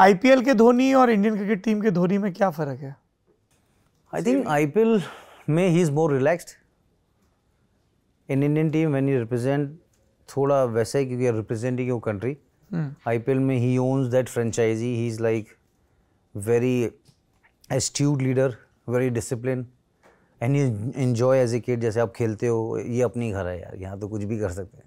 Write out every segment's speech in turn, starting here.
IPL के धोनी और Indian cricket team के धोनी में क्या फ़र्क है आई थिंक आईपीएल में ही is more relaxed in Indian team when you represent थोड़ा वैसे ही क्योंकि रिप्रेजेंटिंग योर कंट्री आईपीएल में ही ओन्स दैट फ्रेंचाइजी ही is like very astute leader very discipline and you enjoy as a kid जैसे आप खेलते हो ये अपनी घर है यार यहाँ तो कुछ भी कर सकते हैं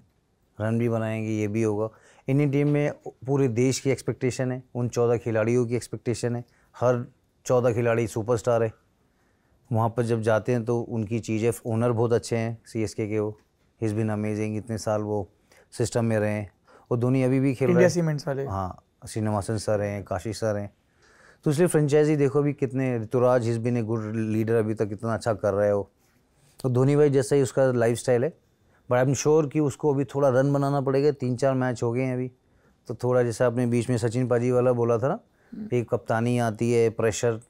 रन भी बनाएंगे ये भी होगा इन्हीं टीम में पूरे देश की एक्सपेक्टेशन है उन चौदह खिलाड़ियों की एक्सपेक्टेशन है हर चौदह खिलाड़ी सुपरस्टार है वहाँ पर जब जाते हैं तो उनकी चीज़ें ओनर बहुत अच्छे हैं सी एस के के वो इज़ बिन अमेजिंग इतने साल वो सिस्टम में रहे हैं और धोनी अभी भी खेल रहे हैं वाले हाँ श्रीनिवासन सर हैं काशी सर हैं तो इसलिए फ्रेंचाइजी देखो अभी कितने Ruturaj his been a good leader अभी तक इतना अच्छा कर रहे हो तो धोनी भाई जैसा ही उसका लाइफ है बट आई एम श्योर कि उसको अभी थोड़ा रन बनाना पड़ेगा तीन चार मैच हो गए हैं अभी तो थोड़ा जैसा आपने बीच में सचिन पाजी वाला बोला था ना एक हम्म। कप्तानी आती है प्रेशर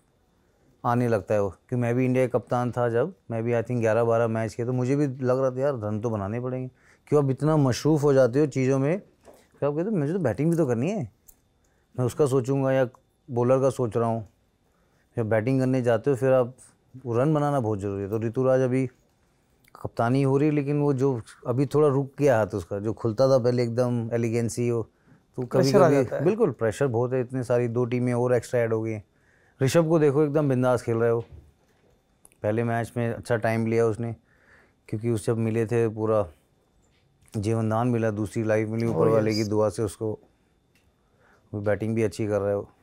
आने लगता है वो क्योंकि मैं भी इंडिया का कप्तान था जब मैं भी आई थिंक ग्यारह बारह मैच के तो मुझे भी लग रहा था यार रन तो बनाने पड़ेंगे क्यों आप इतना मशरूफ़ हो जाते हो चीज़ों में क्या आप कहते हो मुझे तो बैटिंग भी तो करनी है मैं उसका सोचूंगा या बॉलर का सोच रहा हूँ जब बैटिंग करने जाते हो फिर आप रन बनाना बहुत ज़रूरी है तो ऋतुराज अभी कप्तानी हो रही लेकिन वो जो अभी थोड़ा रुक गया हाथ उसका जो खुलता था पहले एकदम एलिगेंसी हो तो कभी कभी बिल्कुल प्रेशर बहुत है इतनी सारी दो टीमें और एक्स्ट्रा ऐड हो गई हैं ऋषभ को देखो एकदम बिंदास खेल रहे हो पहले मैच में अच्छा टाइम लिया उसने क्योंकि उस जब मिले थे पूरा जीवनदान मिला दूसरी लाइफ मिली oh, ऊपर वाले की दुआ से उसको बैटिंग भी अच्छी कर रहे हो